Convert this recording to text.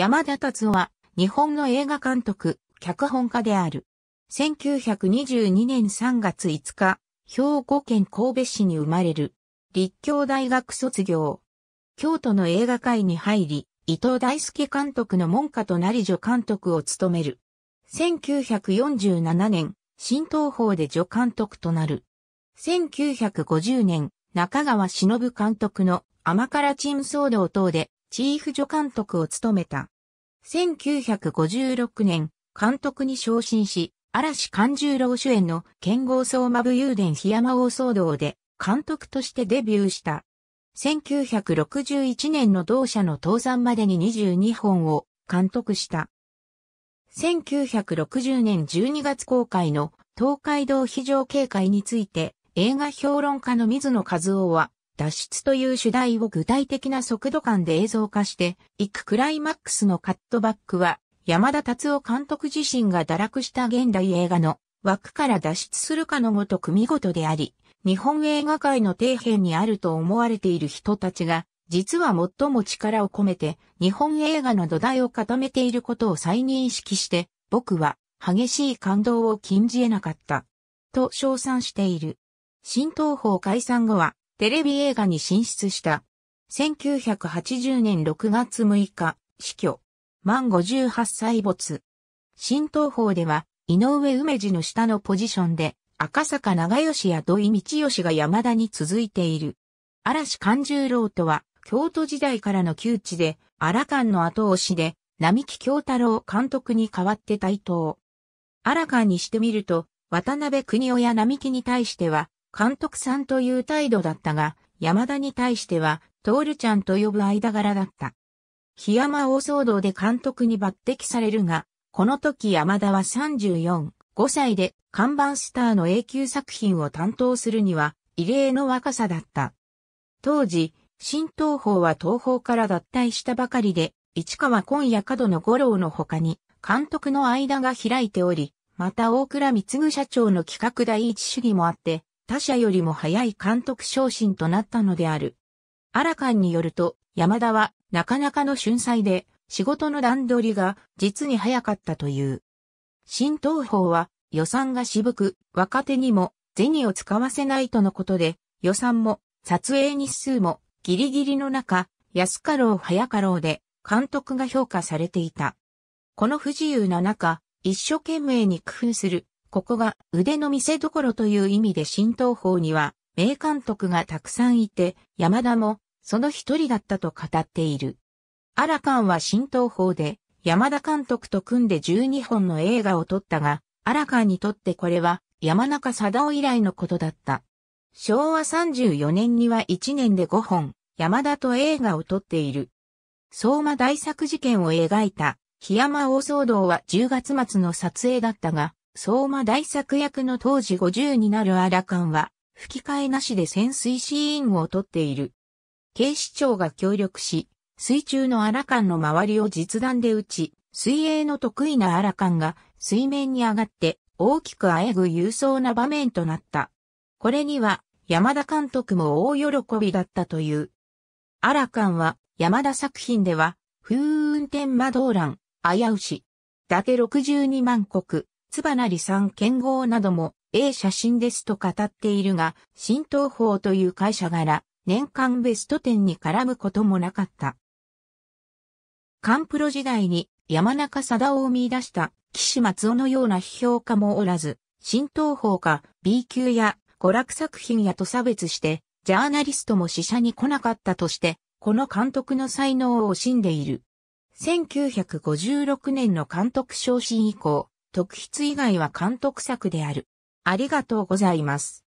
山田達夫は、日本の映画監督、脚本家である。1922年3月5日、兵庫県神戸市に生まれる。立教大学卒業。京都の映画界に入り、伊藤大輔監督の門下となり助監督を務める。1947年、新東宝で助監督となる。1950年、中川忍監督の甘辛チーム騒動等でチーフ助監督を務めた。1956年、監督に昇進し、嵐勘十郎主演の剣豪相馬武勇伝檜山王騒動で監督としてデビューした。1961年の同社の倒産までに22本を監督した。1960年12月公開の東海道非常警戒について映画評論家の水野和夫は脱出という主題を具体的な速度感で映像化していくクライマックスのカットバックは山田達夫監督自身が堕落した現代映画の枠から脱出するかのごとく見事であり、日本映画界の底辺にあると思われている人たちが、実は最も力を込めて日本映画の土台を固めていることを再認識して、僕は激しい感動を禁じ得なかった。と称賛している。新東宝解散後は、テレビ映画に進出した。1980年6月6日、死去。満58歳没。新東宝では、井上梅地の下のポジションで、赤坂長吉や土井道義が山田に続いている。嵐勘十郎とは、京都時代からの旧地で、荒館の後押しで、並木京太郎監督に代わって台頭。荒館にしてみると、渡辺国親並木に対しては、監督さんという態度だったが、山田に対しては、トールちゃんと呼ぶ間柄だった。檜山大騒動で監督に抜擢されるが、この時山田は34、5歳で看板スターの永久作品を担当するには異例の若さだった。当時、新東宝は東宝から脱退したばかりで、市川今夜角の五郎の他に監督の間が開いており、また大倉光社長の企画第一主義もあって、他社よりも早い監督昇進となったのである。アラカンによると、山田はなかなかの春菜で、仕事の段取りが実に早かったという。新東方は予算が渋く、若手にも銭を使わせないとのことで、予算も撮影日数もギリギリの中、安かろう早かろうで監督が評価されていた。この不自由な中、一生懸命に工夫するここが腕の見せ所という意味で新東方には名監督がたくさんいて、山田もその一人だったと語っている。荒ンは新東方で山田監督と組んで12本の映画を撮ったが、荒川にとってこれは山中貞夫以来のことだった。昭和34年には1年で5本、山田と映画を撮っている。相馬大作事件を描いた、檜山大騒動は10月末の撮影だったが、相馬大作役の当時50になるアラカンは、吹き替えなしで潜水シーンを撮っている。警視庁が協力し、水中のアラカンの周りを実弾で撃ち、水泳の得意なアラカンが水面に上がって大きくあえぐ勇壮な場面となった。これには山田監督も大喜びだったという。アラカンは山田作品では、風雲天魔道乱、危うし、だけ62万国、つばなりさん剣豪なども、A 写真ですと語っているが、新東宝という会社柄、年間ベスト10に絡むこともなかった。カンプロ時代に山中貞夫を見出した岸松尾のような批評家もおらず、新東宝か B 級や娯楽作品やと差別して、ジャーナリストも死者に来なかったとして、この監督の才能を惜しんでいる。1956年の監督昇進以降、特筆以外は監督作である。ありがとうございます。